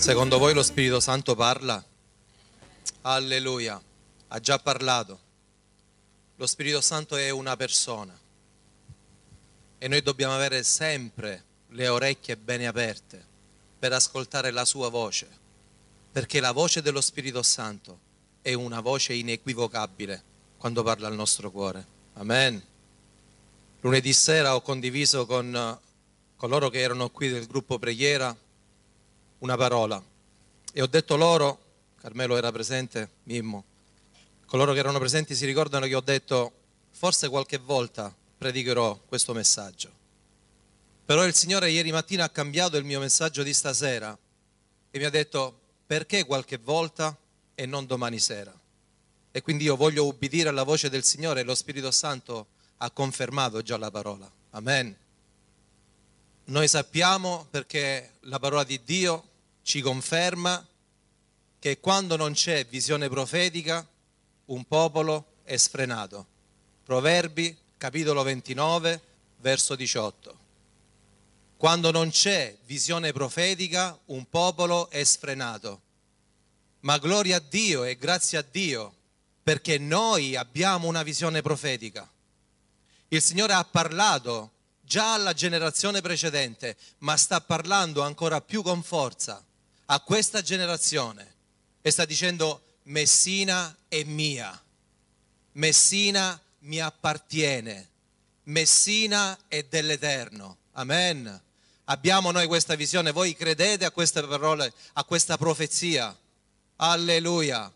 Secondo voi lo Spirito Santo parla? Alleluia, ha già parlato. Lo Spirito Santo è una persona e noi dobbiamo avere sempre le orecchie bene aperte per ascoltare la sua voce, perché la voce dello Spirito Santo è una voce inequivocabile quando parla al nostro cuore. Amen. Lunedì sera ho condiviso con eh, coloro che erano qui del gruppo preghiera una parola e ho detto loro, Carmelo era presente, Mimmo, coloro che erano presenti si ricordano che ho detto forse qualche volta predicherò questo messaggio. Però il Signore ieri mattina ha cambiato il mio messaggio di stasera e mi ha detto perché qualche volta e non domani sera. E quindi io voglio ubbidire alla voce del Signore e lo Spirito Santo ha confermato già la parola. Amen. Noi sappiamo perché la parola di Dio ci conferma che quando non c'è visione profetica, un popolo è sfrenato. Proverbi capitolo 29, verso 18. Quando non c'è visione profetica, un popolo è sfrenato. Ma gloria a Dio e grazie a Dio, perché noi abbiamo una visione profetica. Il Signore ha parlato già alla generazione precedente, ma sta parlando ancora più con forza a questa generazione e sta dicendo Messina è mia, Messina mi appartiene, Messina è dell'Eterno. Amen. Abbiamo noi questa visione, voi credete a queste parole, a questa profezia. Alleluia.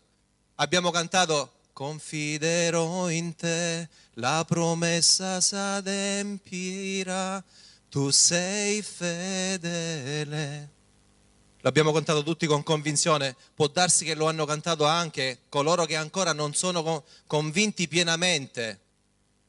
Abbiamo cantato Confiderò in te, la promessa s'adempirà, tu sei fedele l'abbiamo cantato tutti con convinzione, può darsi che lo hanno cantato anche coloro che ancora non sono convinti pienamente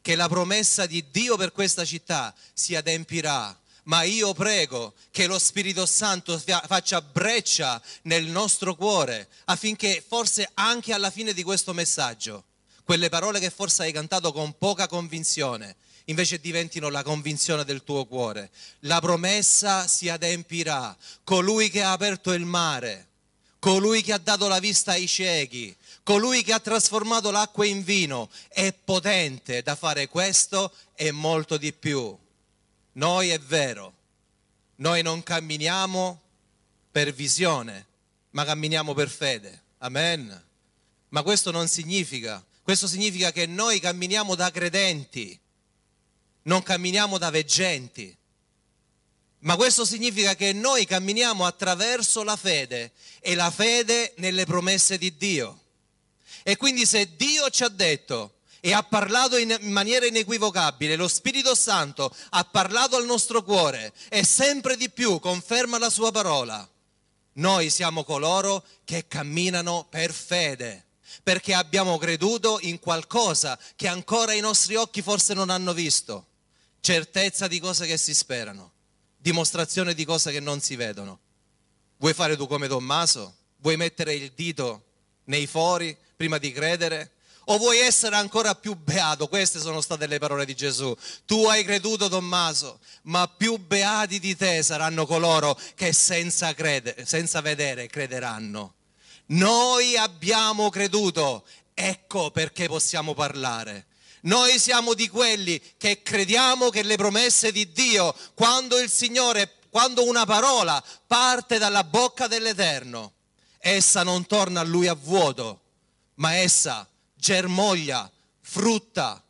che la promessa di Dio per questa città si adempirà. Ma io prego che lo Spirito Santo faccia breccia nel nostro cuore affinché forse anche alla fine di questo messaggio, quelle parole che forse hai cantato con poca convinzione, invece diventino la convinzione del tuo cuore. La promessa si adempirà. Colui che ha aperto il mare, colui che ha dato la vista ai ciechi, colui che ha trasformato l'acqua in vino, è potente da fare questo e molto di più. Noi è vero, noi non camminiamo per visione, ma camminiamo per fede. Amen. Ma questo non significa, questo significa che noi camminiamo da credenti non camminiamo da veggenti, ma questo significa che noi camminiamo attraverso la fede e la fede nelle promesse di Dio. E quindi se Dio ci ha detto e ha parlato in maniera inequivocabile, lo Spirito Santo ha parlato al nostro cuore e sempre di più conferma la sua parola, noi siamo coloro che camminano per fede perché abbiamo creduto in qualcosa che ancora i nostri occhi forse non hanno visto certezza di cose che si sperano, dimostrazione di cose che non si vedono. Vuoi fare tu come Tommaso? Vuoi mettere il dito nei fori prima di credere? O vuoi essere ancora più beato? Queste sono state le parole di Gesù. Tu hai creduto, Tommaso, ma più beati di te saranno coloro che senza, credere, senza vedere crederanno. Noi abbiamo creduto, ecco perché possiamo parlare. Noi siamo di quelli che crediamo che le promesse di Dio, quando il Signore, quando una parola parte dalla bocca dell'Eterno, essa non torna a Lui a vuoto, ma essa germoglia, frutta,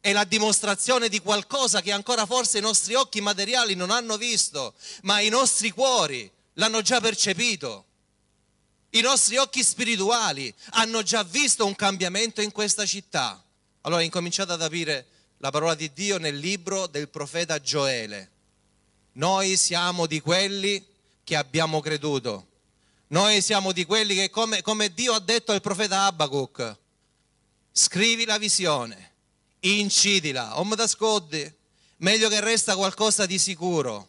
è la dimostrazione di qualcosa che ancora forse i nostri occhi materiali non hanno visto, ma i nostri cuori l'hanno già percepito. I nostri occhi spirituali hanno già visto un cambiamento in questa città. Allora incominciate ad aprire la parola di Dio nel libro del profeta Gioele. Noi siamo di quelli che abbiamo creduto. Noi siamo di quelli che, come, come Dio ha detto al profeta Abacuc, scrivi la visione, incidila, om da scoddi, meglio che resta qualcosa di sicuro.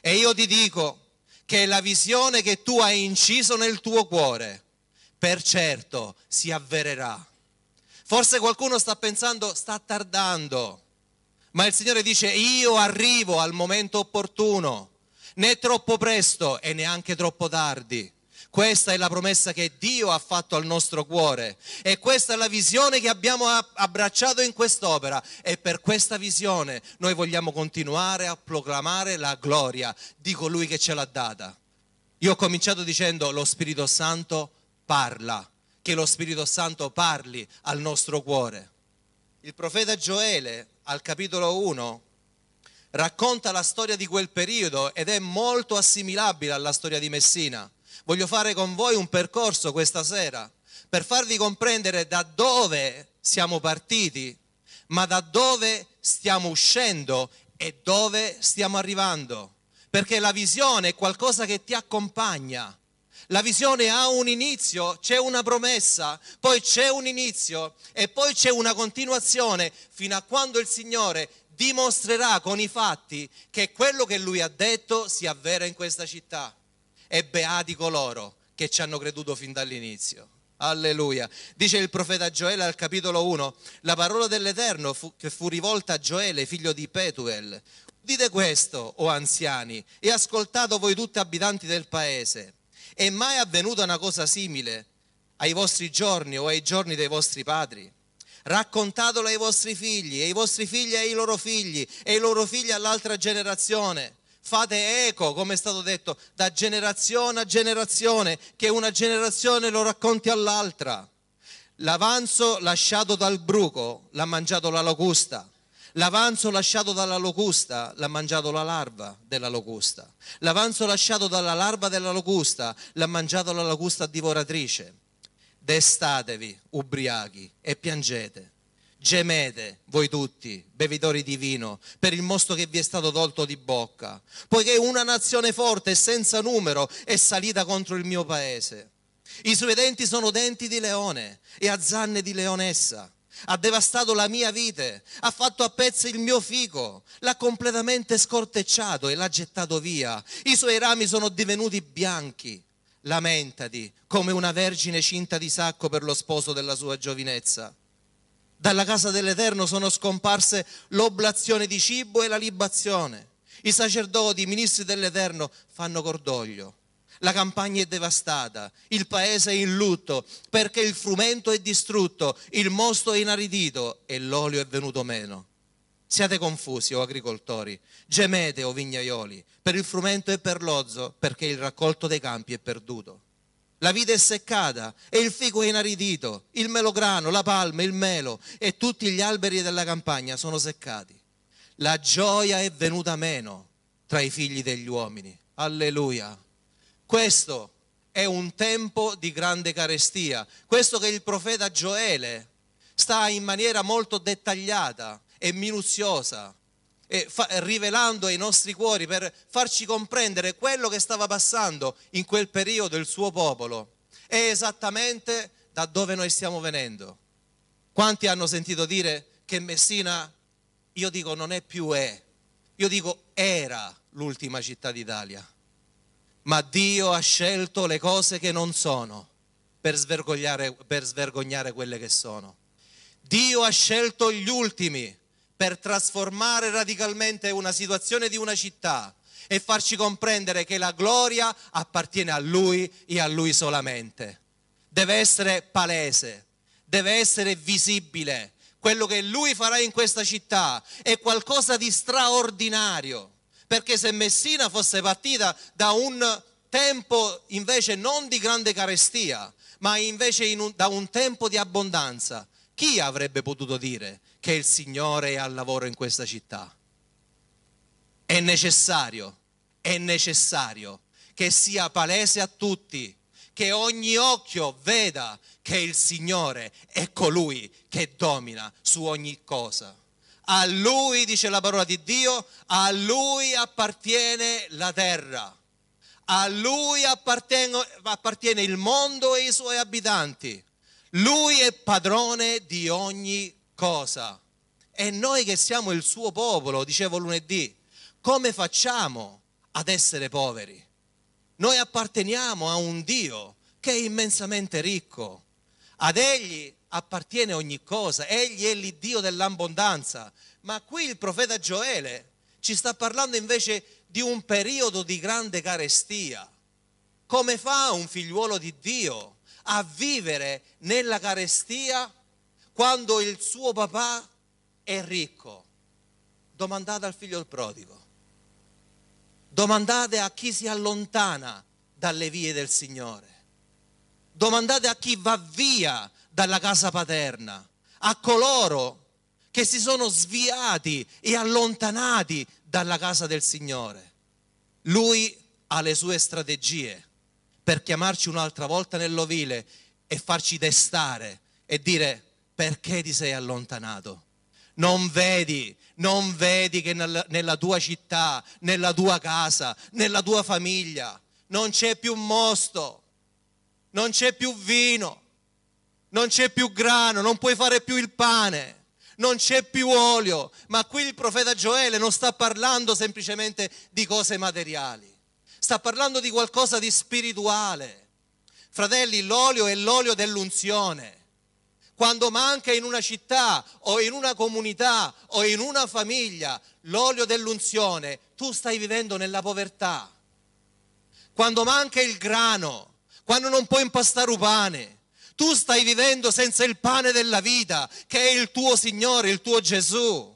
E io ti dico che la visione che tu hai inciso nel tuo cuore, per certo si avvererà. Forse qualcuno sta pensando, sta tardando, ma il Signore dice, io arrivo al momento opportuno, né troppo presto e neanche troppo tardi. Questa è la promessa che Dio ha fatto al nostro cuore e questa è la visione che abbiamo abbracciato in quest'opera e per questa visione noi vogliamo continuare a proclamare la gloria di colui che ce l'ha data. Io ho cominciato dicendo lo Spirito Santo parla che lo Spirito Santo parli al nostro cuore. Il profeta Gioele, al capitolo 1, racconta la storia di quel periodo ed è molto assimilabile alla storia di Messina. Voglio fare con voi un percorso questa sera per farvi comprendere da dove siamo partiti, ma da dove stiamo uscendo e dove stiamo arrivando. Perché la visione è qualcosa che ti accompagna, la visione ha un inizio, c'è una promessa, poi c'è un inizio e poi c'è una continuazione fino a quando il Signore dimostrerà con i fatti che quello che lui ha detto si avvera in questa città. E beati coloro che ci hanno creduto fin dall'inizio. Alleluia. Dice il profeta Gioele al capitolo 1, la parola dell'Eterno fu, che fu rivolta a Gioele, figlio di Petuel. Dite questo, o oh anziani, e ascoltate voi tutti abitanti del paese. È mai avvenuta una cosa simile ai vostri giorni o ai giorni dei vostri padri? Raccontatelo ai vostri figli, e i vostri figli ai loro figli, e i loro figli all'altra generazione. Fate eco, come è stato detto, da generazione a generazione, che una generazione lo racconti all'altra. L'avanzo lasciato dal bruco l'ha mangiato la locusta L'avanzo lasciato dalla locusta l'ha mangiato la larva della locusta. L'avanzo lasciato dalla larva della locusta l'ha mangiato la locusta divoratrice. Destatevi, ubriachi, e piangete. Gemete voi tutti, bevitori di vino, per il mosto che vi è stato tolto di bocca, poiché una nazione forte e senza numero è salita contro il mio paese. I suoi denti sono denti di leone e a zanne di leonessa ha devastato la mia vite, ha fatto a pezzi il mio fico, l'ha completamente scortecciato e l'ha gettato via. I suoi rami sono divenuti bianchi. Lamentati come una vergine cinta di sacco per lo sposo della sua giovinezza. Dalla casa dell'Eterno sono scomparse l'oblazione di cibo e la libazione. I sacerdoti, i ministri dell'Eterno fanno cordoglio la campagna è devastata, il paese è in lutto, perché il frumento è distrutto, il mosto è inaridito e l'olio è venuto meno. Siate confusi, o agricoltori, gemete, o vignaioli, per il frumento e per l'ozzo, perché il raccolto dei campi è perduto. La vita è seccata e il figo è inaridito, il melograno, la palma, il melo e tutti gli alberi della campagna sono seccati. La gioia è venuta meno tra i figli degli uomini. Alleluia. Questo è un tempo di grande carestia, questo che il profeta Gioele sta in maniera molto dettagliata e minuziosa e fa, rivelando ai nostri cuori per farci comprendere quello che stava passando in quel periodo il suo popolo. È esattamente da dove noi stiamo venendo. Quanti hanno sentito dire che Messina, io dico non è più è, io dico era l'ultima città d'Italia ma Dio ha scelto le cose che non sono per svergognare, per svergognare quelle che sono. Dio ha scelto gli ultimi per trasformare radicalmente una situazione di una città e farci comprendere che la gloria appartiene a Lui e a Lui solamente. Deve essere palese, deve essere visibile. Quello che Lui farà in questa città è qualcosa di straordinario perché se Messina fosse partita da un tempo invece non di grande carestia, ma invece un, da un tempo di abbondanza, chi avrebbe potuto dire che il Signore è al lavoro in questa città? È necessario, è necessario che sia palese a tutti, che ogni occhio veda che il Signore è colui che domina su ogni cosa a lui, dice la parola di Dio, a lui appartiene la terra, a lui appartiene il mondo e i suoi abitanti. Lui è padrone di ogni cosa. E noi che siamo il suo popolo, dicevo lunedì, come facciamo ad essere poveri? Noi apparteniamo a un Dio che è immensamente ricco. Ad egli appartiene ogni cosa, egli è l'Iddio dell'abbondanza. Ma qui il profeta Gioele ci sta parlando invece di un periodo di grande carestia. Come fa un figliuolo di Dio a vivere nella carestia quando il suo papà è ricco? Domandate al figlio il prodigo. Domandate a chi si allontana dalle vie del Signore. Domandate a chi va via dalla casa paterna, a coloro che si sono sviati e allontanati dalla casa del Signore. Lui ha le sue strategie per chiamarci un'altra volta nell'ovile e farci destare e dire perché ti sei allontanato. Non vedi, non vedi che nella tua città, nella tua casa, nella tua famiglia non c'è più mosto, non c'è più vino, non c'è più grano, non puoi fare più il pane, non c'è più olio. Ma qui il profeta Gioele non sta parlando semplicemente di cose materiali, sta parlando di qualcosa di spirituale. Fratelli, l'olio è l'olio dell'unzione. Quando manca in una città o in una comunità o in una famiglia l'olio dell'unzione, tu stai vivendo nella povertà. Quando manca il grano, quando non puoi impastare un pane, tu stai vivendo senza il pane della vita, che è il tuo Signore, il tuo Gesù.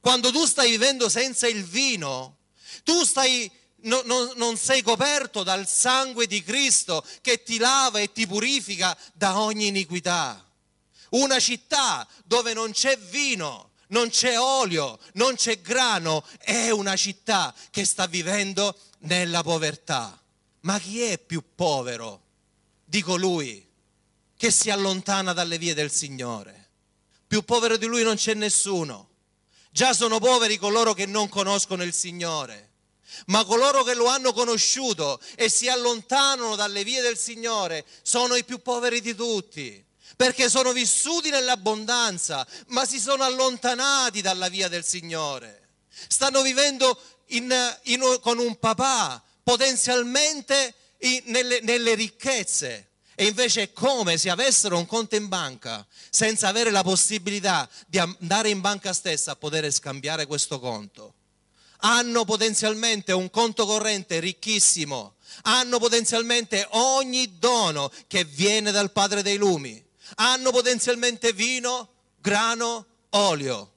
Quando tu stai vivendo senza il vino, tu stai, no, no, non sei coperto dal sangue di Cristo che ti lava e ti purifica da ogni iniquità. Una città dove non c'è vino, non c'è olio, non c'è grano, è una città che sta vivendo nella povertà. Ma chi è più povero di colui che si allontana dalle vie del Signore. Più povero di lui non c'è nessuno. Già sono poveri coloro che non conoscono il Signore, ma coloro che lo hanno conosciuto e si allontanano dalle vie del Signore sono i più poveri di tutti, perché sono vissuti nell'abbondanza, ma si sono allontanati dalla via del Signore. Stanno vivendo in, in, con un papà potenzialmente in, nelle, nelle ricchezze, e invece è come se avessero un conto in banca senza avere la possibilità di andare in banca stessa a poter scambiare questo conto. Hanno potenzialmente un conto corrente ricchissimo, hanno potenzialmente ogni dono che viene dal Padre dei Lumi, hanno potenzialmente vino, grano, olio,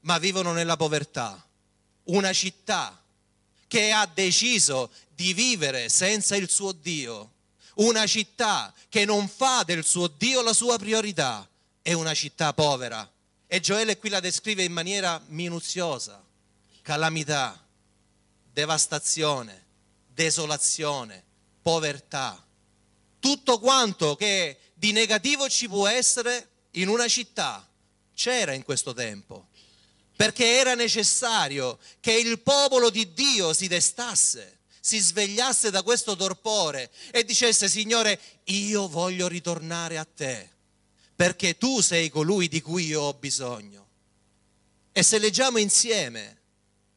ma vivono nella povertà. Una città che ha deciso di vivere senza il suo Dio una città che non fa del suo Dio la sua priorità è una città povera. E Gioele qui la descrive in maniera minuziosa. Calamità, devastazione, desolazione, povertà. Tutto quanto che di negativo ci può essere in una città c'era in questo tempo. Perché era necessario che il popolo di Dio si destasse si svegliasse da questo torpore e dicesse, Signore, io voglio ritornare a te, perché tu sei colui di cui io ho bisogno. E se leggiamo insieme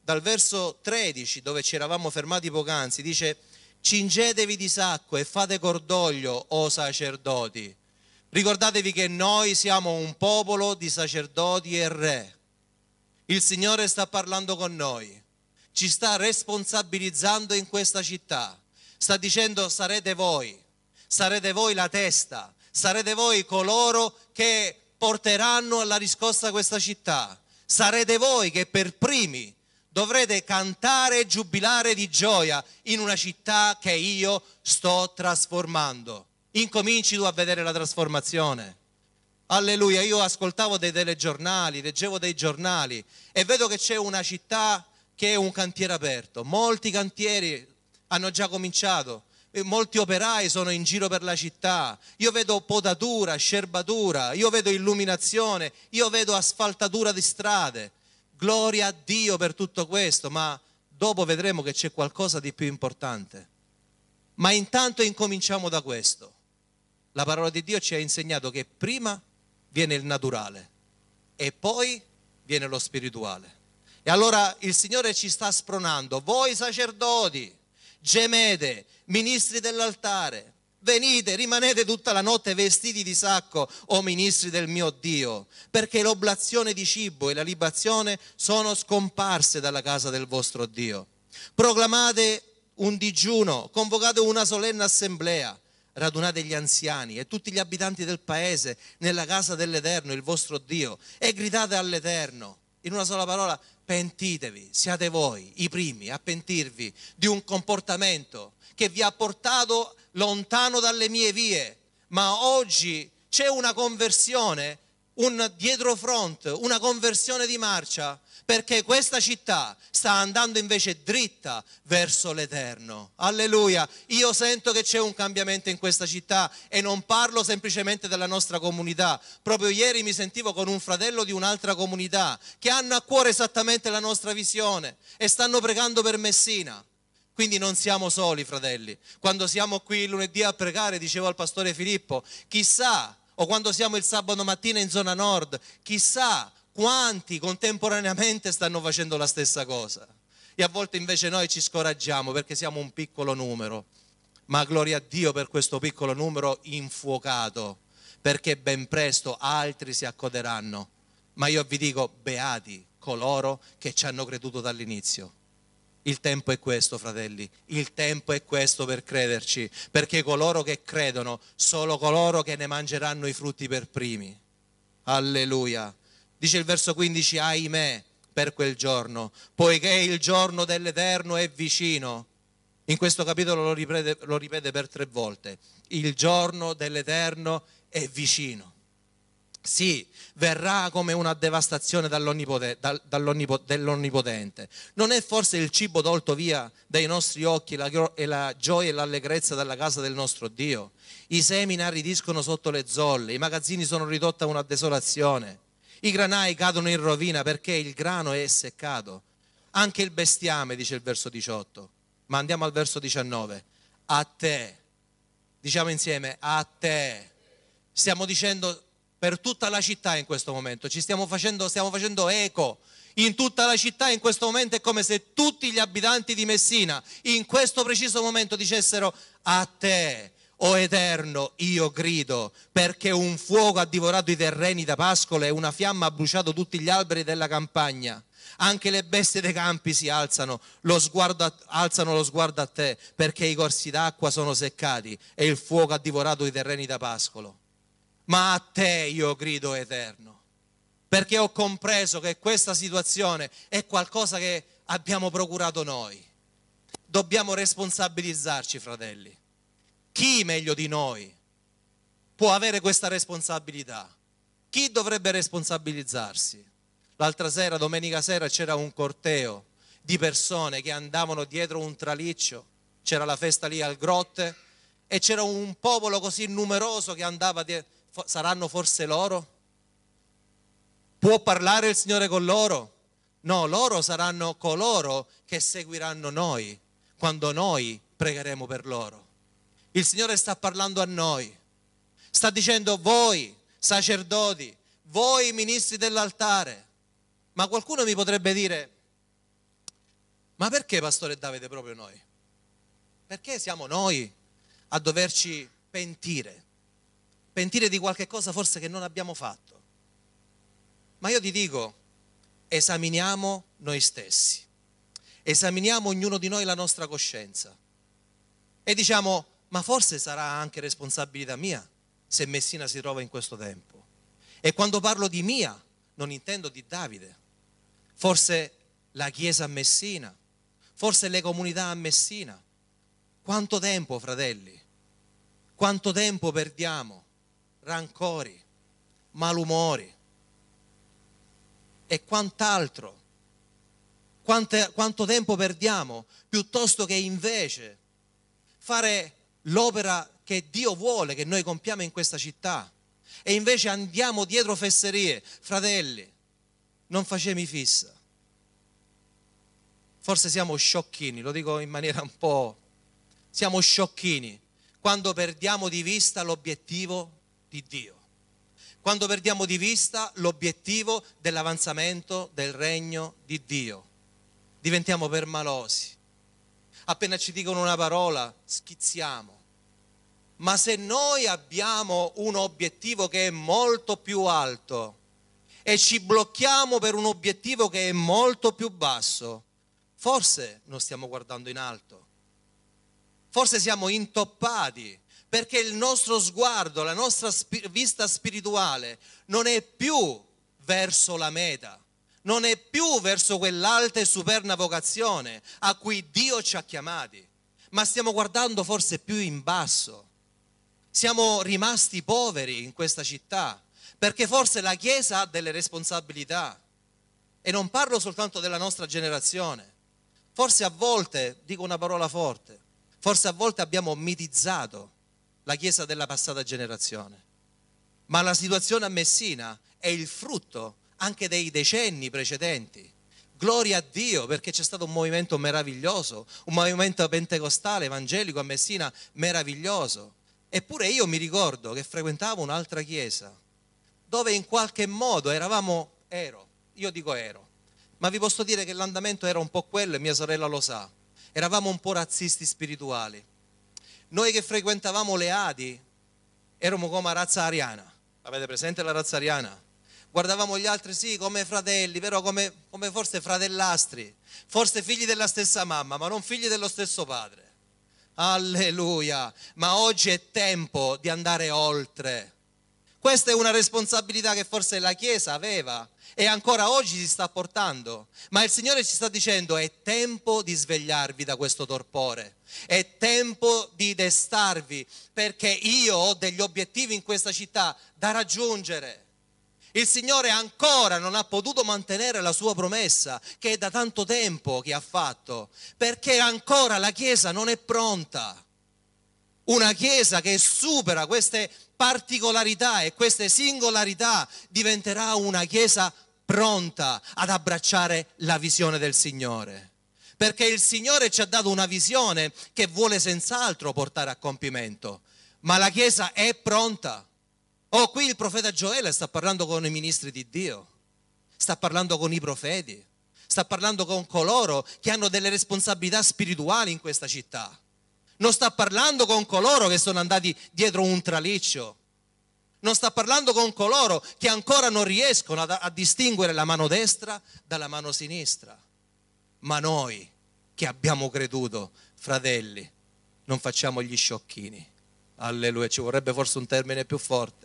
dal verso 13, dove ci eravamo fermati poc'anzi, dice, cingetevi di sacco e fate cordoglio, o sacerdoti. Ricordatevi che noi siamo un popolo di sacerdoti e re. Il Signore sta parlando con noi ci sta responsabilizzando in questa città. Sta dicendo sarete voi, sarete voi la testa, sarete voi coloro che porteranno alla riscossa questa città. Sarete voi che per primi dovrete cantare e giubilare di gioia in una città che io sto trasformando. Incominci tu a vedere la trasformazione. Alleluia, io ascoltavo dei telegiornali, leggevo dei giornali e vedo che c'è una città che è un cantiere aperto. Molti cantieri hanno già cominciato, eh, molti operai sono in giro per la città. Io vedo potatura, scerbatura, io vedo illuminazione, io vedo asfaltatura di strade. Gloria a Dio per tutto questo, ma dopo vedremo che c'è qualcosa di più importante. Ma intanto incominciamo da questo. La parola di Dio ci ha insegnato che prima viene il naturale e poi viene lo spirituale. E allora il Signore ci sta spronando, voi sacerdoti, gemete, ministri dell'altare, venite, rimanete tutta la notte vestiti di sacco, o ministri del mio Dio, perché l'oblazione di cibo e la libazione sono scomparse dalla casa del vostro Dio. Proclamate un digiuno, convocate una solenne assemblea, radunate gli anziani e tutti gli abitanti del paese nella casa dell'Eterno, il vostro Dio, e gridate all'Eterno. In una sola parola, pentitevi, siate voi i primi a pentirvi di un comportamento che vi ha portato lontano dalle mie vie, ma oggi c'è una conversione, un dietrofront, una conversione di marcia perché questa città sta andando invece dritta verso l'Eterno. Alleluia, io sento che c'è un cambiamento in questa città e non parlo semplicemente della nostra comunità. Proprio ieri mi sentivo con un fratello di un'altra comunità che hanno a cuore esattamente la nostra visione e stanno pregando per Messina. Quindi non siamo soli, fratelli. Quando siamo qui lunedì a pregare, dicevo al pastore Filippo, chissà o quando siamo il sabato mattina in zona nord, chissà quanti contemporaneamente stanno facendo la stessa cosa? E a volte invece noi ci scoraggiamo perché siamo un piccolo numero, ma gloria a Dio per questo piccolo numero infuocato, perché ben presto altri si accoderanno. Ma io vi dico, beati coloro che ci hanno creduto dall'inizio. Il tempo è questo, fratelli, il tempo è questo per crederci, perché coloro che credono sono coloro che ne mangeranno i frutti per primi. Alleluia. Dice il verso 15, ahimè per quel giorno, poiché il giorno dell'Eterno è vicino. In questo capitolo lo ripete, lo ripete per tre volte. Il giorno dell'Eterno è vicino. Sì, verrà come una devastazione dell'Onnipotente. Non è forse il cibo tolto via dai nostri occhi la, e la gioia e l'allegrezza dalla casa del nostro Dio? I semi inaridiscono sotto le zolle, i magazzini sono ridotti a una desolazione. I granai cadono in rovina perché il grano è seccato. Anche il bestiame, dice il verso 18. Ma andiamo al verso 19. A te, diciamo insieme, a te. Stiamo dicendo per tutta la città in questo momento, ci stiamo facendo, stiamo facendo eco in tutta la città in questo momento è come se tutti gli abitanti di Messina in questo preciso momento dicessero a te o Eterno, io grido, perché un fuoco ha divorato i terreni da pascolo e una fiamma ha bruciato tutti gli alberi della campagna. Anche le bestie dei campi si alzano lo, sguardo, alzano lo sguardo a te, perché i corsi d'acqua sono seccati e il fuoco ha divorato i terreni da pascolo. Ma a te io grido, Eterno, perché ho compreso che questa situazione è qualcosa che abbiamo procurato noi. Dobbiamo responsabilizzarci, fratelli chi meglio di noi può avere questa responsabilità? Chi dovrebbe responsabilizzarsi? L'altra sera, domenica sera, c'era un corteo di persone che andavano dietro un traliccio, c'era la festa lì al grotte e c'era un popolo così numeroso che andava dietro. Saranno forse loro? Può parlare il Signore con loro? No, loro saranno coloro che seguiranno noi quando noi pregheremo per loro. Il Signore sta parlando a noi, sta dicendo voi sacerdoti, voi ministri dell'altare. Ma qualcuno mi potrebbe dire, ma perché Pastore Davide proprio noi? Perché siamo noi a doverci pentire? Pentire di qualche cosa forse che non abbiamo fatto. Ma io ti dico, esaminiamo noi stessi, esaminiamo ognuno di noi la nostra coscienza e diciamo, ma forse sarà anche responsabilità mia se Messina si trova in questo tempo. E quando parlo di mia, non intendo di Davide. Forse la chiesa a Messina, forse le comunità a Messina. Quanto tempo, fratelli? Quanto tempo perdiamo? Rancori, malumori e quant'altro. Quanto, quanto tempo perdiamo piuttosto che invece fare l'opera che Dio vuole che noi compiamo in questa città. E invece andiamo dietro fesserie, fratelli, non facemi fissa. Forse siamo sciocchini, lo dico in maniera un po'... Siamo sciocchini quando perdiamo di vista l'obiettivo di Dio, quando perdiamo di vista l'obiettivo dell'avanzamento del regno di Dio. Diventiamo permalosi. Appena ci dicono una parola, schizziamo ma se noi abbiamo un obiettivo che è molto più alto e ci blocchiamo per un obiettivo che è molto più basso, forse non stiamo guardando in alto, forse siamo intoppati perché il nostro sguardo, la nostra vista spirituale non è più verso la meta, non è più verso quell'alta e superna vocazione a cui Dio ci ha chiamati, ma stiamo guardando forse più in basso siamo rimasti poveri in questa città, perché forse la Chiesa ha delle responsabilità. E non parlo soltanto della nostra generazione. Forse a volte, dico una parola forte, forse a volte abbiamo mitizzato la Chiesa della passata generazione. Ma la situazione a Messina è il frutto anche dei decenni precedenti. Gloria a Dio perché c'è stato un movimento meraviglioso, un movimento pentecostale, evangelico a Messina meraviglioso Eppure io mi ricordo che frequentavo un'altra chiesa dove in qualche modo eravamo, ero, io dico ero, ma vi posso dire che l'andamento era un po' quello e mia sorella lo sa, eravamo un po' razzisti spirituali. Noi che frequentavamo le Adi eravamo come razza ariana, avete presente la razza ariana? Guardavamo gli altri sì come fratelli, però come, come forse fratellastri, forse figli della stessa mamma, ma non figli dello stesso padre. Alleluia. Ma oggi è tempo di andare oltre. Questa è una responsabilità che forse la Chiesa aveva e ancora oggi si sta portando, ma il Signore ci sta dicendo è tempo di svegliarvi da questo torpore, è tempo di destarvi perché io ho degli obiettivi in questa città da raggiungere. Il Signore ancora non ha potuto mantenere la sua promessa che è da tanto tempo che ha fatto, perché ancora la Chiesa non è pronta. Una Chiesa che supera queste particolarità e queste singolarità diventerà una Chiesa pronta ad abbracciare la visione del Signore. Perché il Signore ci ha dato una visione che vuole senz'altro portare a compimento, ma la Chiesa è pronta. Oh, qui il profeta Gioele sta parlando con i ministri di Dio, sta parlando con i profeti, sta parlando con coloro che hanno delle responsabilità spirituali in questa città. Non sta parlando con coloro che sono andati dietro un traliccio. Non sta parlando con coloro che ancora non riescono a, a distinguere la mano destra dalla mano sinistra. Ma noi che abbiamo creduto, fratelli, non facciamo gli sciocchini. Alleluia, ci vorrebbe forse un termine più forte.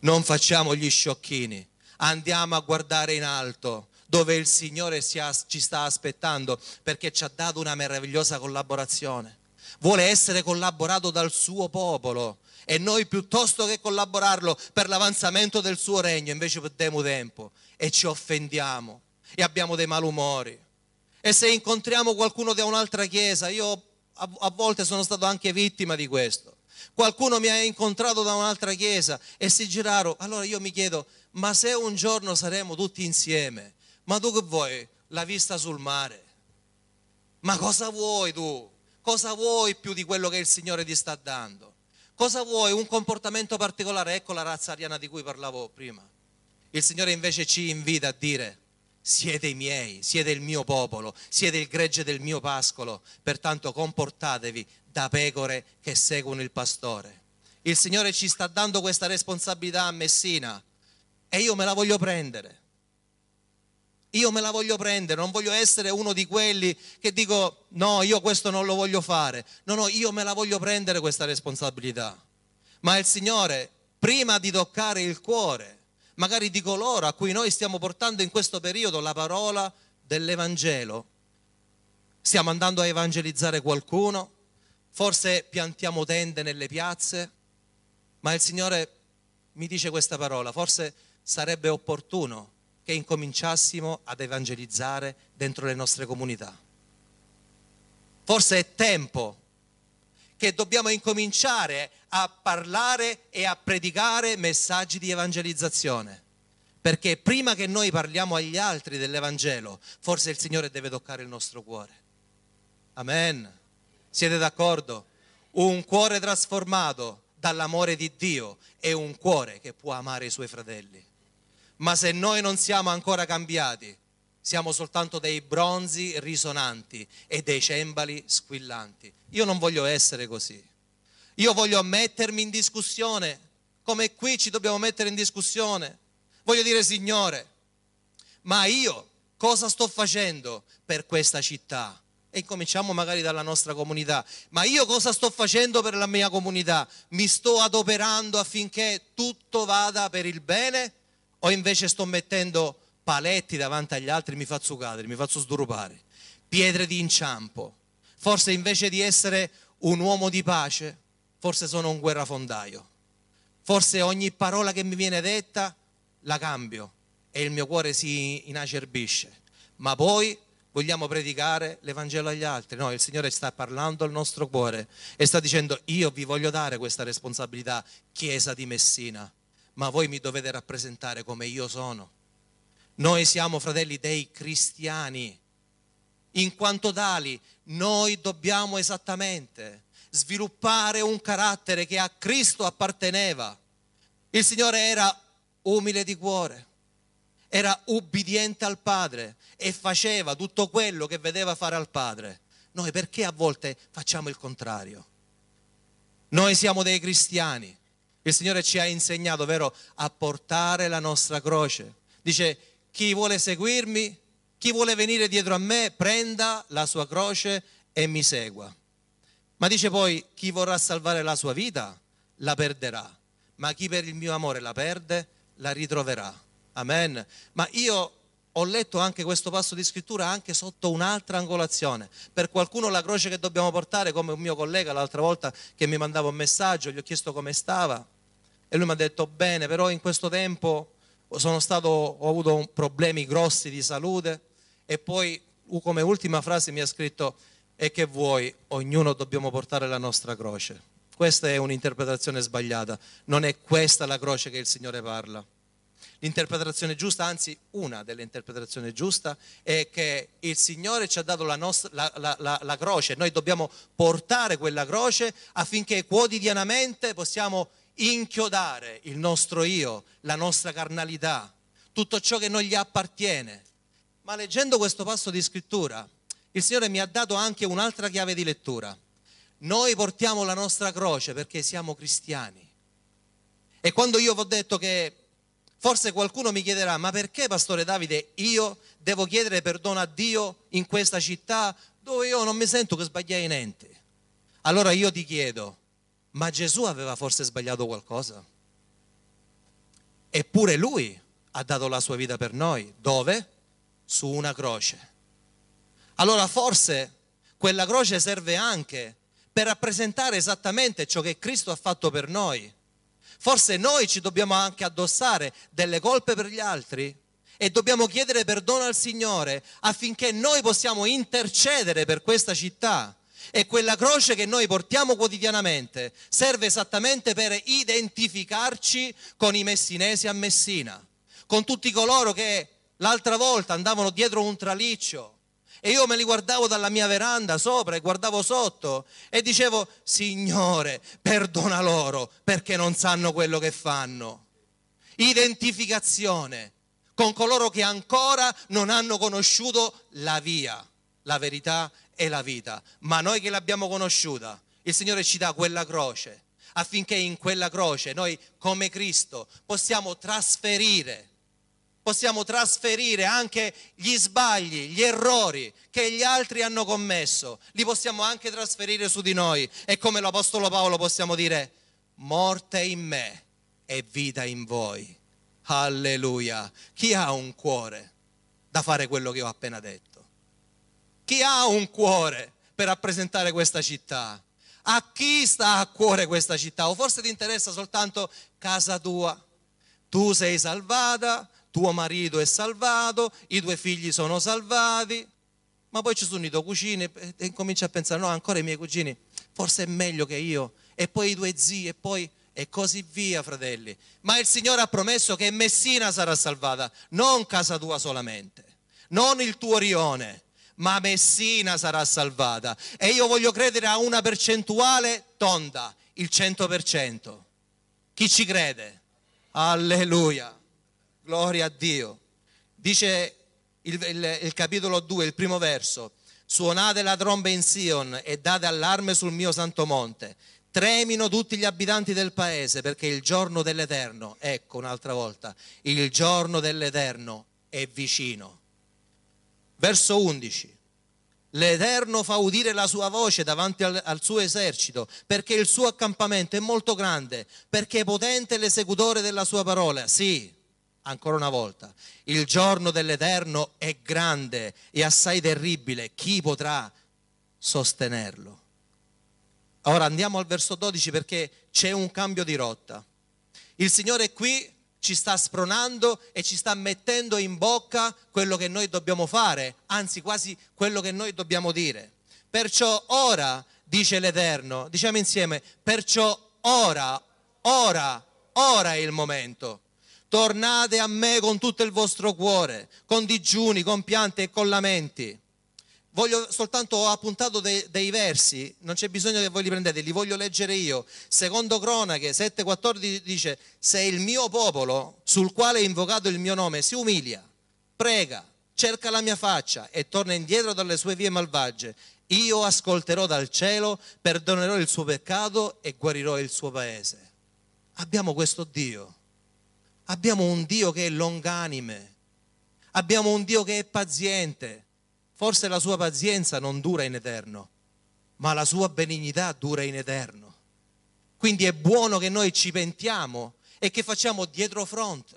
Non facciamo gli sciocchini, andiamo a guardare in alto dove il Signore ci sta aspettando perché ci ha dato una meravigliosa collaborazione. Vuole essere collaborato dal suo popolo e noi piuttosto che collaborarlo per l'avanzamento del suo regno invece perdiamo tempo e ci offendiamo e abbiamo dei malumori. E se incontriamo qualcuno da un'altra chiesa, io a volte sono stato anche vittima di questo Qualcuno mi ha incontrato da un'altra chiesa e si girarono. Allora io mi chiedo, ma se un giorno saremo tutti insieme, ma tu che vuoi? La vista sul mare. Ma cosa vuoi tu? Cosa vuoi più di quello che il Signore ti sta dando? Cosa vuoi? Un comportamento particolare? Ecco la razza ariana di cui parlavo prima. Il Signore invece ci invita a dire, siete i miei, siete il mio popolo, siete il gregge del mio pascolo, pertanto comportatevi da pecore che seguono il pastore. Il Signore ci sta dando questa responsabilità a Messina e io me la voglio prendere. Io me la voglio prendere, non voglio essere uno di quelli che dico no, io questo non lo voglio fare. No, no, io me la voglio prendere questa responsabilità. Ma il Signore, prima di toccare il cuore, magari di coloro a cui noi stiamo portando in questo periodo la parola dell'Evangelo. Stiamo andando a evangelizzare qualcuno, forse piantiamo tende nelle piazze, ma il Signore mi dice questa parola, forse sarebbe opportuno che incominciassimo ad evangelizzare dentro le nostre comunità. Forse è tempo che dobbiamo incominciare a parlare e a predicare messaggi di evangelizzazione. Perché prima che noi parliamo agli altri dell'Evangelo, forse il Signore deve toccare il nostro cuore. Amen. Siete d'accordo? Un cuore trasformato dall'amore di Dio è un cuore che può amare i suoi fratelli. Ma se noi non siamo ancora cambiati, siamo soltanto dei bronzi risonanti e dei cembali squillanti. Io non voglio essere così. Io voglio mettermi in discussione, come qui ci dobbiamo mettere in discussione. Voglio dire, Signore, ma io cosa sto facendo per questa città? E cominciamo magari dalla nostra comunità. Ma io cosa sto facendo per la mia comunità? Mi sto adoperando affinché tutto vada per il bene o invece sto mettendo paletti davanti agli altri, mi faccio cadere, mi faccio sdurupare, pietre di inciampo. Forse invece di essere un uomo di pace, forse sono un guerrafondaio, forse ogni parola che mi viene detta la cambio e il mio cuore si inacerbisce, ma poi vogliamo predicare l'Evangelo agli altri. No, il Signore sta parlando al nostro cuore e sta dicendo io vi voglio dare questa responsabilità, Chiesa di Messina, ma voi mi dovete rappresentare come io sono. Noi siamo fratelli dei cristiani. In quanto tali, noi dobbiamo esattamente sviluppare un carattere che a Cristo apparteneva. Il Signore era umile di cuore, era ubbidiente al Padre e faceva tutto quello che vedeva fare al Padre. Noi perché a volte facciamo il contrario? Noi siamo dei cristiani. Il Signore ci ha insegnato, vero, a portare la nostra croce. Dice, chi vuole seguirmi, chi vuole venire dietro a me, prenda la sua croce e mi segua. Ma dice poi, chi vorrà salvare la sua vita la perderà, ma chi per il mio amore la perde la ritroverà. Amen. Ma io ho letto anche questo passo di scrittura anche sotto un'altra angolazione. Per qualcuno la croce che dobbiamo portare, come un mio collega l'altra volta che mi mandava un messaggio, gli ho chiesto come stava e lui mi ha detto bene, però in questo tempo stato, ho avuto problemi grossi di salute e poi come ultima frase mi ha scritto e che vuoi, ognuno dobbiamo portare la nostra croce. Questa è un'interpretazione sbagliata, non è questa la croce che il Signore parla. L'interpretazione giusta, anzi una delle interpretazioni giusta, è che il Signore ci ha dato la, nostra, la, la, la croce, noi dobbiamo portare quella croce affinché quotidianamente possiamo inchiodare il nostro io, la nostra carnalità, tutto ciò che non gli appartiene. Ma leggendo questo passo di scrittura il Signore mi ha dato anche un'altra chiave di lettura. Noi portiamo la nostra croce perché siamo cristiani. E quando io vi ho detto che forse qualcuno mi chiederà, ma perché Pastore Davide io devo chiedere perdono a Dio in questa città dove io non mi sento che sbagliai niente? Allora io ti chiedo, ma Gesù aveva forse sbagliato qualcosa? Eppure lui ha dato la sua vita per noi. Dove? Su una croce. Allora forse quella croce serve anche per rappresentare esattamente ciò che Cristo ha fatto per noi. Forse noi ci dobbiamo anche addossare delle colpe per gli altri e dobbiamo chiedere perdono al Signore affinché noi possiamo intercedere per questa città. E quella croce che noi portiamo quotidianamente serve esattamente per identificarci con i messinesi a Messina, con tutti coloro che l'altra volta andavano dietro un traliccio, e io me li guardavo dalla mia veranda sopra e guardavo sotto e dicevo, Signore, perdona loro perché non sanno quello che fanno. Identificazione con coloro che ancora non hanno conosciuto la via, la verità e la vita. Ma noi che l'abbiamo conosciuta, il Signore ci dà quella croce affinché in quella croce noi come Cristo possiamo trasferire possiamo trasferire anche gli sbagli, gli errori che gli altri hanno commesso, li possiamo anche trasferire su di noi e come l'Apostolo Paolo possiamo dire morte in me e vita in voi. Alleluia. Chi ha un cuore da fare quello che ho appena detto? Chi ha un cuore per rappresentare questa città? A chi sta a cuore questa città? O forse ti interessa soltanto casa tua? Tu sei salvata, tuo marito è salvato, i tuoi figli sono salvati, ma poi ci sono i tuoi cugini e cominci a pensare, no, ancora i miei cugini, forse è meglio che io, e poi i tuoi zii, e poi e così via, fratelli. Ma il Signore ha promesso che Messina sarà salvata, non casa tua solamente, non il tuo rione, ma Messina sarà salvata. E io voglio credere a una percentuale tonda, il 100%. Chi ci crede? Alleluia. Gloria a Dio. Dice il, il, il capitolo 2, il primo verso, suonate la tromba in Sion e date allarme sul mio santo monte. Tremino tutti gli abitanti del paese perché il giorno dell'Eterno, ecco un'altra volta, il giorno dell'Eterno è vicino. Verso 11. L'Eterno fa udire la sua voce davanti al, al, suo esercito, perché il suo accampamento è molto grande, perché è potente l'esecutore della sua parola. Sì, ancora una volta, il giorno dell'Eterno è grande e assai terribile, chi potrà sostenerlo? Ora andiamo al verso 12 perché c'è un cambio di rotta. Il Signore qui ci sta spronando e ci sta mettendo in bocca quello che noi dobbiamo fare, anzi quasi quello che noi dobbiamo dire. Perciò ora, dice l'Eterno, diciamo insieme, perciò ora, ora, ora è il momento. Tornate a me con tutto il vostro cuore, con digiuni, con piante e con lamenti. Voglio soltanto, ho appuntato dei, dei versi, non c'è bisogno che voi li prendete, li voglio leggere io. Secondo Cronache 7,14 dice: Se il mio popolo, sul quale è invocato il mio nome, si umilia, prega, cerca la mia faccia e torna indietro dalle sue vie malvagie, io ascolterò dal cielo, perdonerò il suo peccato e guarirò il suo paese. Abbiamo questo Dio Abbiamo un Dio che è longanime, abbiamo un Dio che è paziente. Forse la sua pazienza non dura in eterno, ma la sua benignità dura in eterno. Quindi è buono che noi ci pentiamo e che facciamo dietro front.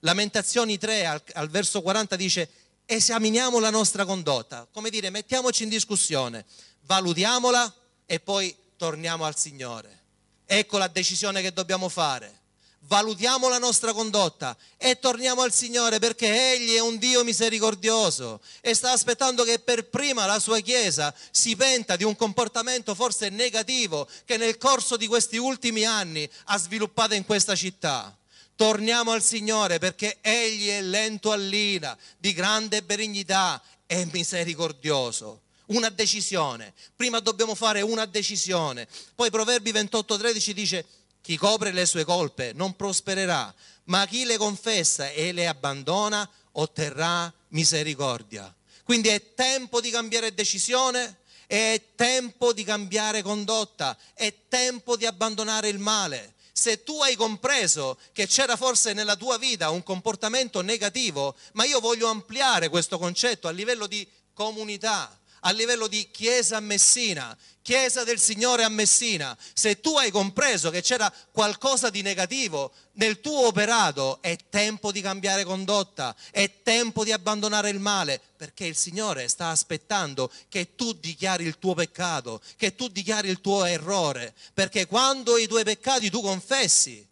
Lamentazioni 3 al, al verso 40 dice esaminiamo la nostra condotta, come dire mettiamoci in discussione, valutiamola e poi torniamo al Signore. Ecco la decisione che dobbiamo fare valutiamo la nostra condotta e torniamo al Signore perché Egli è un Dio misericordioso e sta aspettando che per prima la sua Chiesa si penta di un comportamento forse negativo che nel corso di questi ultimi anni ha sviluppato in questa città. Torniamo al Signore perché Egli è lento all'ira, di grande benignità e misericordioso una decisione. Prima dobbiamo fare una decisione. Poi Proverbi 28:13 dice chi copre le sue colpe non prospererà, ma chi le confessa e le abbandona otterrà misericordia. Quindi è tempo di cambiare decisione, è tempo di cambiare condotta, è tempo di abbandonare il male. Se tu hai compreso che c'era forse nella tua vita un comportamento negativo, ma io voglio ampliare questo concetto a livello di comunità, a livello di chiesa a Messina, chiesa del Signore a Messina, se tu hai compreso che c'era qualcosa di negativo nel tuo operato, è tempo di cambiare condotta, è tempo di abbandonare il male, perché il Signore sta aspettando che tu dichiari il tuo peccato, che tu dichiari il tuo errore, perché quando i tuoi peccati tu confessi,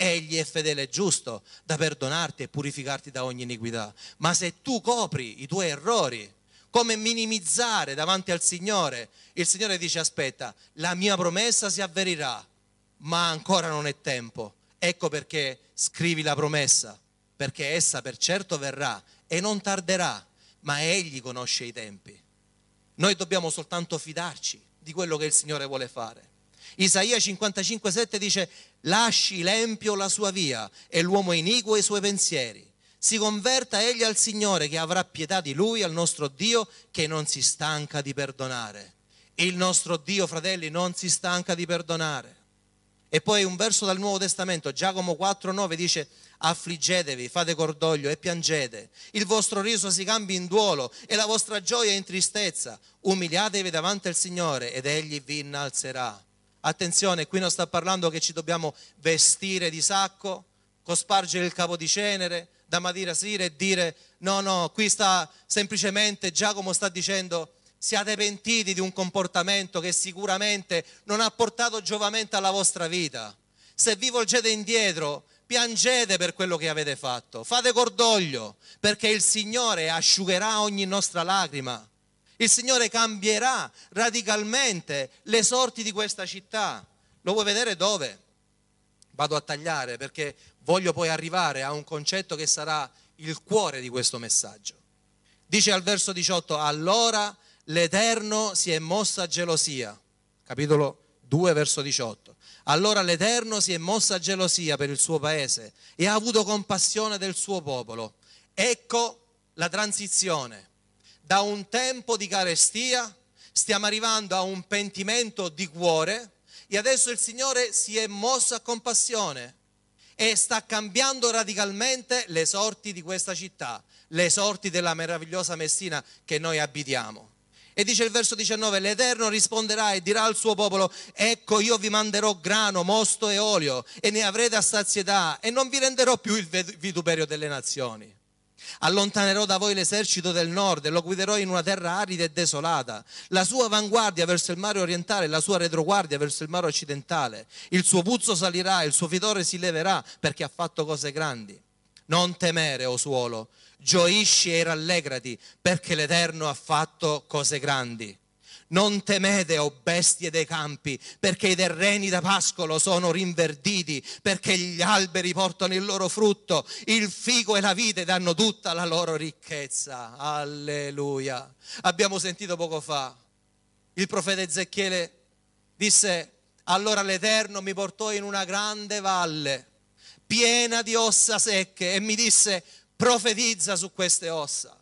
Egli è fedele e giusto da perdonarti e purificarti da ogni iniquità. Ma se tu copri i tuoi errori, come minimizzare davanti al Signore. Il Signore dice aspetta, la mia promessa si avverirà, ma ancora non è tempo. Ecco perché scrivi la promessa, perché essa per certo verrà e non tarderà, ma Egli conosce i tempi. Noi dobbiamo soltanto fidarci di quello che il Signore vuole fare. Isaia 55,7 dice: Lasci l'empio la sua via e l'uomo iniquo i suoi pensieri si converta egli al Signore che avrà pietà di lui, al nostro Dio che non si stanca di perdonare. Il nostro Dio, fratelli, non si stanca di perdonare. E poi un verso dal Nuovo Testamento, Giacomo 4:9 dice affliggetevi, fate cordoglio e piangete, il vostro riso si cambi in duolo e la vostra gioia in tristezza, umiliatevi davanti al Signore ed Egli vi innalzerà. Attenzione, qui non sta parlando che ci dobbiamo vestire di sacco, cospargere il capo di cenere, da Sire e dire no, no, qui sta semplicemente Giacomo sta dicendo siate pentiti di un comportamento che sicuramente non ha portato giovamento alla vostra vita. Se vi volgete indietro, piangete per quello che avete fatto, fate cordoglio, perché il Signore asciugherà ogni nostra lacrima. Il Signore cambierà radicalmente le sorti di questa città. Lo vuoi vedere dove? Vado a tagliare perché voglio poi arrivare a un concetto che sarà il cuore di questo messaggio. Dice al verso 18, allora l'Eterno si è mossa gelosia, capitolo 2 verso 18. Allora l'Eterno si è mossa gelosia per il suo paese e ha avuto compassione del suo popolo. Ecco la transizione. Da un tempo di carestia stiamo arrivando a un pentimento di cuore e adesso il Signore si è mosso a compassione e sta cambiando radicalmente le sorti di questa città, le sorti della meravigliosa Messina che noi abitiamo. E dice il verso 19, l'Eterno risponderà e dirà al suo popolo, ecco io vi manderò grano, mosto e olio e ne avrete a sazietà e non vi renderò più il vituperio delle nazioni. Allontanerò da voi l'esercito del nord e lo guiderò in una terra arida e desolata, la sua avanguardia verso il mare orientale e la sua retroguardia verso il mare occidentale. Il suo puzzo salirà, il suo fedore si leverà perché ha fatto cose grandi. Non temere, o suolo, gioisci e rallegrati perché l'Eterno ha fatto cose grandi. Non temete, o oh bestie dei campi, perché i terreni da pascolo sono rinverditi, perché gli alberi portano il loro frutto, il figo e la vite danno tutta la loro ricchezza. Alleluia. Abbiamo sentito poco fa, il profeta Ezechiele disse, allora l'Eterno mi portò in una grande valle, piena di ossa secche, e mi disse, profetizza su queste ossa.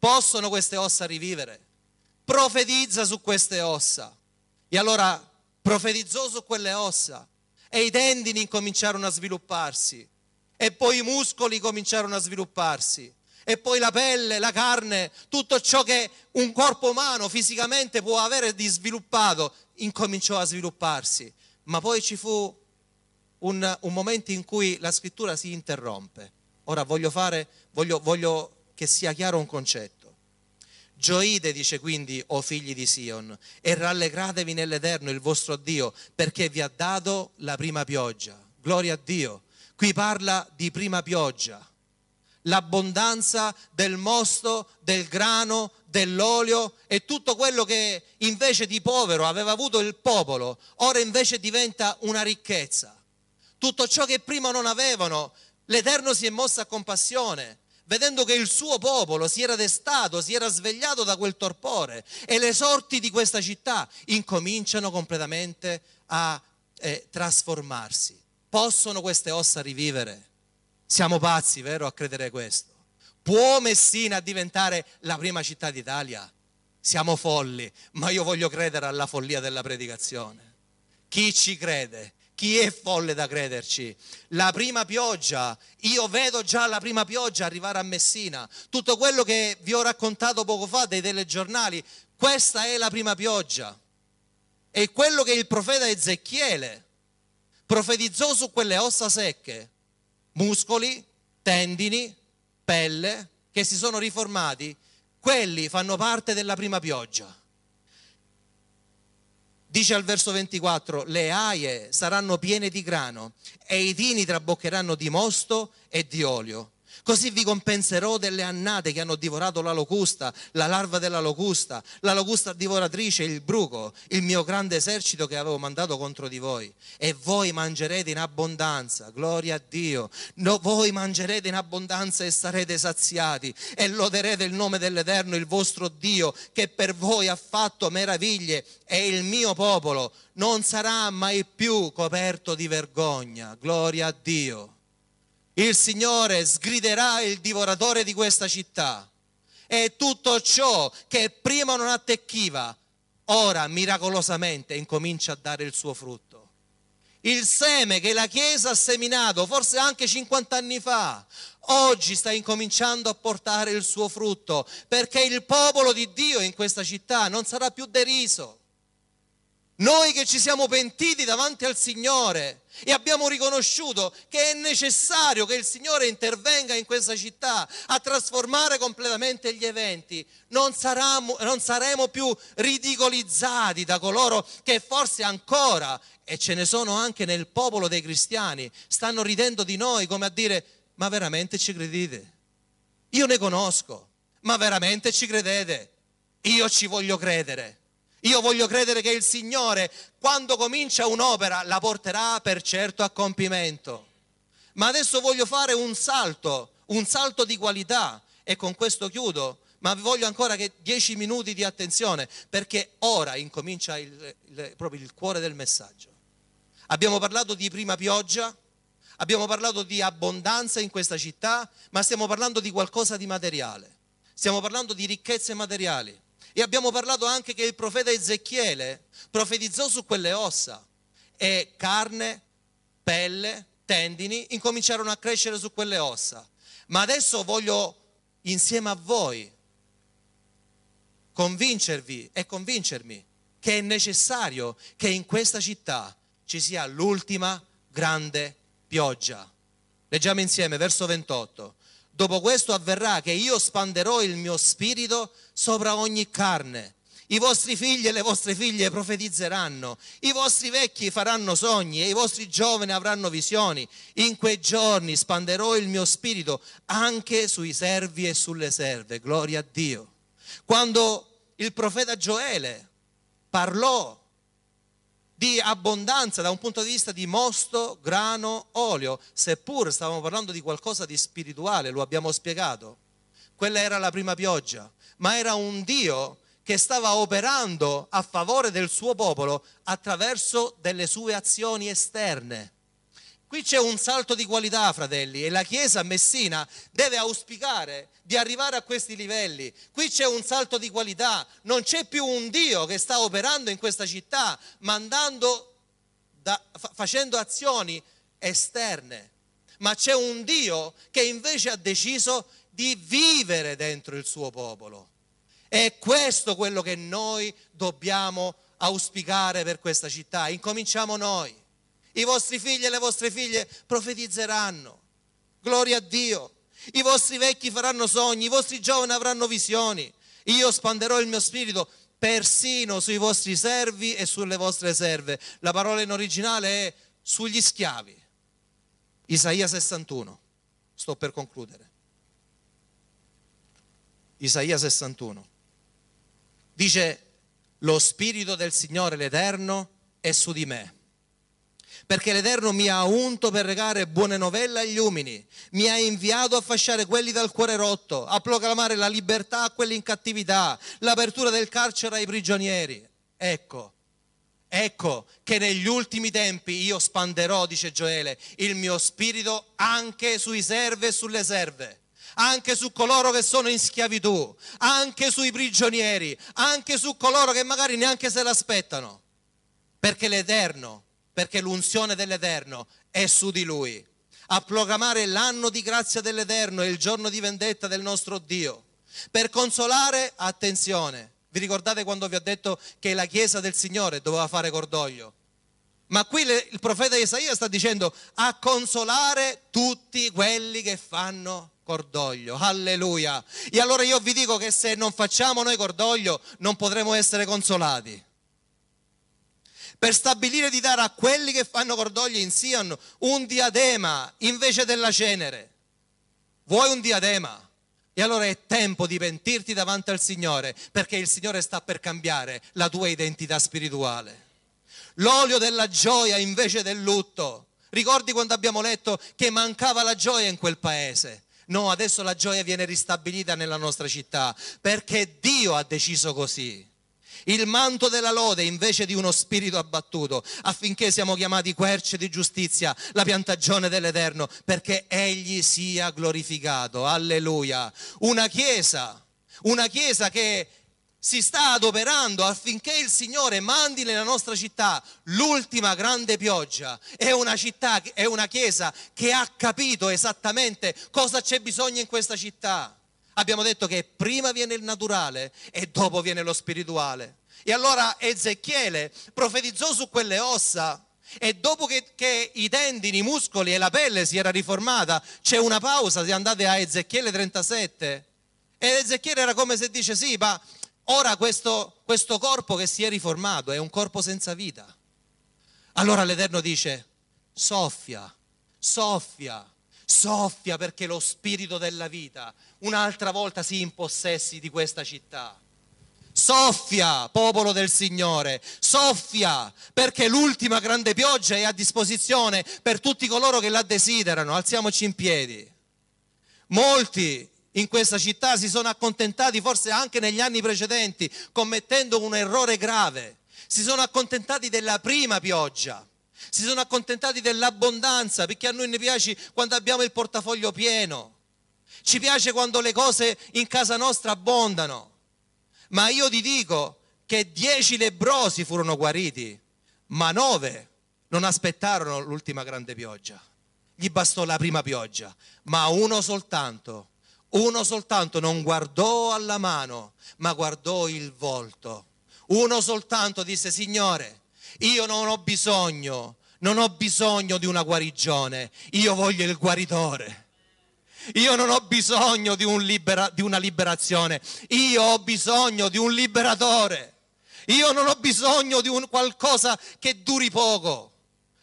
Possono queste ossa rivivere? profetizza su queste ossa. E allora profetizzò su quelle ossa e i tendini cominciarono a svilupparsi e poi i muscoli cominciarono a svilupparsi e poi la pelle, la carne, tutto ciò che un corpo umano fisicamente può avere di sviluppato incominciò a svilupparsi. Ma poi ci fu un, un momento in cui la scrittura si interrompe. Ora voglio fare, voglio, voglio che sia chiaro un concetto. Gioite, dice quindi, o figli di Sion, e rallegratevi nell'Eterno, il vostro Dio, perché vi ha dato la prima pioggia. Gloria a Dio. Qui parla di prima pioggia, l'abbondanza del mosto, del grano, dell'olio e tutto quello che invece di povero aveva avuto il popolo, ora invece diventa una ricchezza. Tutto ciò che prima non avevano, l'Eterno si è mosso a compassione vedendo che il suo popolo si era destato, si era svegliato da quel torpore e le sorti di questa città incominciano completamente a eh, trasformarsi. Possono queste ossa rivivere? Siamo pazzi, vero, a credere questo? Può Messina diventare la prima città d'Italia? Siamo folli, ma io voglio credere alla follia della predicazione. Chi ci crede chi è folle da crederci? La prima pioggia, io vedo già la prima pioggia arrivare a Messina, tutto quello che vi ho raccontato poco fa dei telegiornali, questa è la prima pioggia. È quello che il profeta Ezechiele profetizzò su quelle ossa secche, muscoli, tendini, pelle, che si sono riformati, quelli fanno parte della prima pioggia. Dice al verso 24, le aie saranno piene di grano e i dini traboccheranno di mosto e di olio. Così vi compenserò delle annate che hanno divorato la locusta, la larva della locusta, la locusta divoratrice, il bruco, il mio grande esercito che avevo mandato contro di voi. E voi mangerete in abbondanza, gloria a Dio. No, voi mangerete in abbondanza e sarete saziati e loderete il nome dell'Eterno, il vostro Dio, che per voi ha fatto meraviglie e il mio popolo non sarà mai più coperto di vergogna. Gloria a Dio il Signore sgriderà il divoratore di questa città e tutto ciò che prima non attecchiva, ora miracolosamente incomincia a dare il suo frutto. Il seme che la Chiesa ha seminato, forse anche 50 anni fa, oggi sta incominciando a portare il suo frutto, perché il popolo di Dio in questa città non sarà più deriso. Noi che ci siamo pentiti davanti al Signore e abbiamo riconosciuto che è necessario che il Signore intervenga in questa città a trasformare completamente gli eventi, non, saramo, non saremo più ridicolizzati da coloro che forse ancora, e ce ne sono anche nel popolo dei cristiani, stanno ridendo di noi come a dire, ma veramente ci credete? Io ne conosco, ma veramente ci credete? Io ci voglio credere io voglio credere che il Signore, quando comincia un'opera, la porterà per certo a compimento. Ma adesso voglio fare un salto, un salto di qualità e con questo chiudo, ma voglio ancora che dieci minuti di attenzione perché ora incomincia il, il, proprio il cuore del messaggio. Abbiamo parlato di prima pioggia, abbiamo parlato di abbondanza in questa città, ma stiamo parlando di qualcosa di materiale, stiamo parlando di ricchezze materiali. E abbiamo parlato anche che il profeta Ezechiele profetizzò su quelle ossa e carne, pelle, tendini incominciarono a crescere su quelle ossa. Ma adesso voglio insieme a voi convincervi e convincermi che è necessario che in questa città ci sia l'ultima grande pioggia. Leggiamo insieme verso 28. Dopo questo avverrà che io spanderò il mio spirito sopra ogni carne. I vostri figli e le vostre figlie profetizzeranno, i vostri vecchi faranno sogni e i vostri giovani avranno visioni. In quei giorni spanderò il mio spirito anche sui servi e sulle serve. Gloria a Dio. Quando il profeta Gioele parlò di abbondanza da un punto di vista di mosto, grano, olio, seppur stavamo parlando di qualcosa di spirituale, lo abbiamo spiegato. Quella era la prima pioggia, ma era un Dio che stava operando a favore del suo popolo attraverso delle sue azioni esterne. Qui c'è un salto di qualità, fratelli, e la Chiesa a Messina deve auspicare di arrivare a questi livelli. Qui c'è un salto di qualità, non c'è più un Dio che sta operando in questa città, mandando, da, facendo azioni esterne, ma c'è un Dio che invece ha deciso di vivere dentro il suo popolo. E' questo quello che noi dobbiamo auspicare per questa città. Incominciamo noi i vostri figli e le vostre figlie profetizzeranno. Gloria a Dio. I vostri vecchi faranno sogni, i vostri giovani avranno visioni. Io spanderò il mio spirito persino sui vostri servi e sulle vostre serve. La parola in originale è sugli schiavi. Isaia 61. Sto per concludere. Isaia 61. Dice, lo spirito del Signore l'Eterno è su di me perché l'Eterno mi ha unto per regare buone novelle agli umini, mi ha inviato a fasciare quelli dal cuore rotto, a proclamare la libertà a quelli in cattività, l'apertura del carcere ai prigionieri. Ecco, ecco che negli ultimi tempi io spanderò, dice Gioele, il mio spirito anche sui serve e sulle serve anche su coloro che sono in schiavitù, anche sui prigionieri, anche su coloro che magari neanche se l'aspettano, perché l'Eterno perché l'unzione dell'Eterno è su di lui. A proclamare l'anno di grazia dell'Eterno e il giorno di vendetta del nostro Dio. Per consolare, attenzione, vi ricordate quando vi ho detto che la Chiesa del Signore doveva fare cordoglio? Ma qui il profeta Isaia sta dicendo a consolare tutti quelli che fanno cordoglio. Alleluia. E allora io vi dico che se non facciamo noi cordoglio non potremo essere consolati per stabilire di dare a quelli che fanno cordoglio in Sion un diadema invece della cenere. Vuoi un diadema? E allora è tempo di pentirti davanti al Signore, perché il Signore sta per cambiare la tua identità spirituale. L'olio della gioia invece del lutto. Ricordi quando abbiamo letto che mancava la gioia in quel paese? No, adesso la gioia viene ristabilita nella nostra città, perché Dio ha deciso così il manto della lode invece di uno spirito abbattuto, affinché siamo chiamati querce di giustizia, la piantagione dell'Eterno, perché Egli sia glorificato. Alleluia. Una chiesa, una chiesa che si sta adoperando affinché il Signore mandi nella nostra città l'ultima grande pioggia. È una città, è una chiesa che ha capito esattamente cosa c'è bisogno in questa città. Abbiamo detto che prima viene il naturale e dopo viene lo spirituale. E allora Ezechiele profetizzò su quelle ossa e dopo che, che, i tendini, i muscoli e la pelle si era riformata, c'è una pausa, se andate a Ezechiele 37. Ed Ezechiele era come se dice sì, ma ora questo, questo corpo che si è riformato è un corpo senza vita. Allora l'Eterno dice, soffia, soffia, soffia perché lo spirito della vita un'altra volta si impossessi di questa città. Soffia, popolo del Signore, soffia perché l'ultima grande pioggia è a disposizione per tutti coloro che la desiderano. Alziamoci in piedi. Molti in questa città si sono accontentati forse anche negli anni precedenti, commettendo un errore grave. Si sono accontentati della prima pioggia, si sono accontentati dell'abbondanza perché a noi ne piace quando abbiamo il portafoglio pieno, ci piace quando le cose in casa nostra abbondano. Ma io ti dico che dieci lebrosi furono guariti, ma nove non aspettarono l'ultima grande pioggia. Gli bastò la prima pioggia, ma uno soltanto, uno soltanto non guardò alla mano, ma guardò il volto. Uno soltanto disse, Signore, io non ho bisogno, non ho bisogno di una guarigione, io voglio il guaritore. Io non ho bisogno di, un libera, di una liberazione, io ho bisogno di un liberatore. Io non ho bisogno di un qualcosa che duri poco.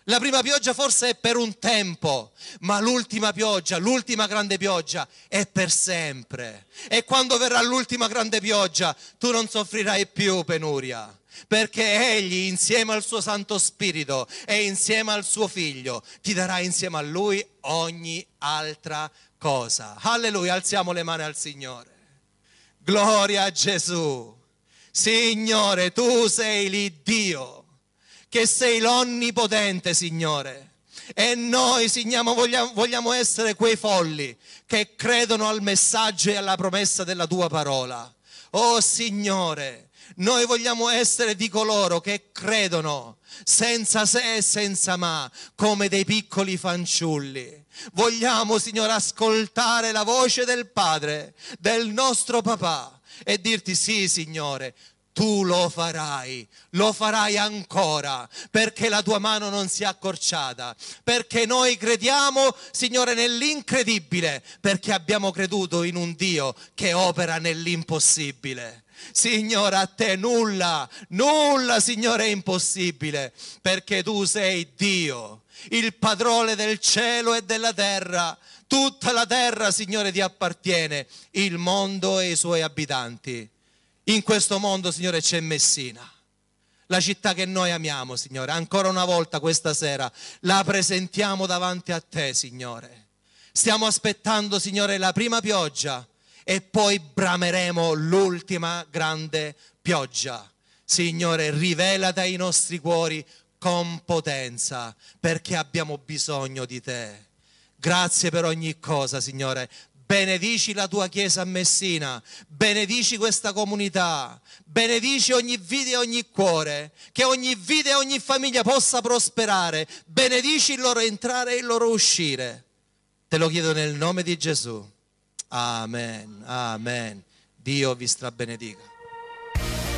La prima pioggia forse è per un tempo, ma l'ultima pioggia, l'ultima grande pioggia è per sempre. E quando verrà l'ultima grande pioggia, tu non soffrirai più penuria, perché Egli insieme al suo Santo Spirito e insieme al suo Figlio ti darà insieme a Lui ogni altra cosa. Alleluia, alziamo le mani al Signore. Gloria a Gesù. Signore, tu sei l'Iddio, che sei l'Onnipotente, Signore. E noi, Signore, vogliamo, vogliamo essere quei folli che credono al messaggio e alla promessa della tua parola. Oh Signore, noi vogliamo essere di coloro che credono senza se e senza ma, come dei piccoli fanciulli. Vogliamo, Signore, ascoltare la voce del Padre, del nostro papà e dirti sì, Signore, tu lo farai, lo farai ancora, perché la tua mano non si è accorciata, perché noi crediamo, Signore, nell'incredibile, perché abbiamo creduto in un Dio che opera nell'impossibile. Signore, a te nulla, nulla, Signore, è impossibile, perché tu sei Dio, il padrone del cielo e della terra. Tutta la terra, Signore, ti appartiene, il mondo e i suoi abitanti. In questo mondo, Signore, c'è Messina, la città che noi amiamo, Signore. Ancora una volta questa sera la presentiamo davanti a te, Signore. Stiamo aspettando, Signore, la prima pioggia e poi brameremo l'ultima grande pioggia. Signore, rivela dai nostri cuori con potenza, perché abbiamo bisogno di te. Grazie per ogni cosa, Signore. Benedici la tua chiesa a Messina, benedici questa comunità, benedici ogni vita e ogni cuore, che ogni vita e ogni famiglia possa prosperare, benedici il loro entrare e il loro uscire. Te lo chiedo nel nome di Gesù. Amen, amen. Dio vi strabenedica.